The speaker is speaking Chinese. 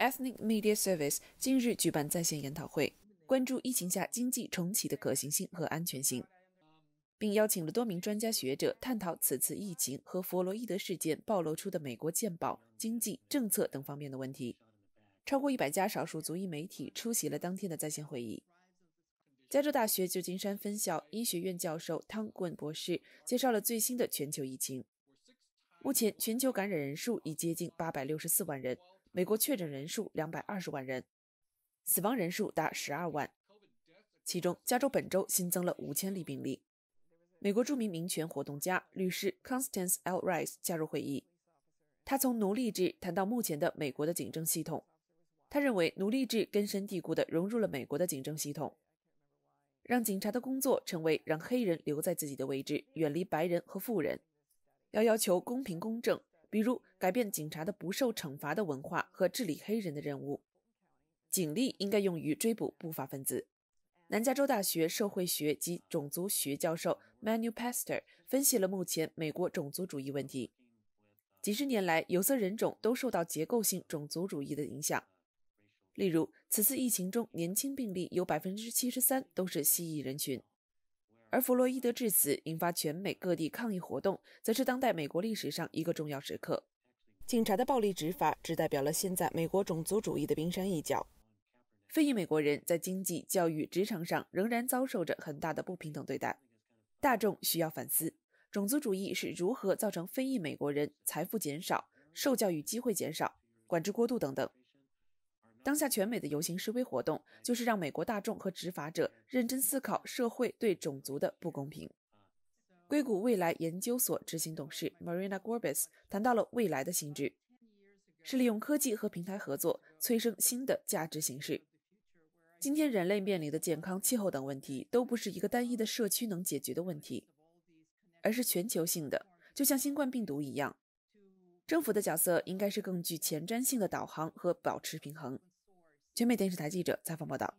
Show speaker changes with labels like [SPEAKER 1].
[SPEAKER 1] Ethnic Media Service 今日举办在线研讨会，关注疫情下经济重启的可行性和安全性，并邀请了多名专家学者探讨此次疫情和佛罗伊德事件暴露出的美国鉴宝、经济政策等方面的问题。超过一百家少数族裔媒体出席了当天的在线会议。加州大学旧金山分校医学院教授汤姆·恩博士介绍了最新的全球疫情，目前全球感染人数已接近八百六十四万人。美国确诊人数两百二十万人，死亡人数达十二万。其中，加州本周新增了五千例病例。美国著名民权活动家、律师 Constance L. Rice 加入会议。他从奴隶制谈到目前的美国的警政系统。他认为，奴隶制根深蒂固地融入了美国的警政系统，让警察的工作成为让黑人留在自己的位置，远离白人和富人。要要求公平公正，比如。改变警察的不受惩罚的文化和治理黑人的任务，警力应该用于追捕不法分子。南加州大学社会学及种族学教授 Manuel Pastor 分析了目前美国种族主义问题。几十年来，有色人种都受到结构性种族主义的影响。例如，此次疫情中，年轻病例有百分之七十三都是西裔人群。而弗洛伊德致死引发全美各地抗议活动，则是当代美国历史上一个重要时刻。警察的暴力执法只代表了现在美国种族主义的冰山一角，非裔美国人在经济、教育、职场上仍然遭受着很大的不平等对待，大众需要反思种族主义是如何造成非裔美国人财富减少、受教育机会减少、管制过度等等。当下全美的游行示威活动就是让美国大众和执法者认真思考社会对种族的不公平。硅谷未来研究所执行董事 Marina g o r b i s 谈到了未来的心智，是利用科技和平台合作催生新的价值形式。今天人类面临的健康、气候等问题都不是一个单一的社区能解决的问题，而是全球性的，就像新冠病毒一样。政府的角色应该是更具前瞻性的导航和保持平衡。全美电视台记者采访报道。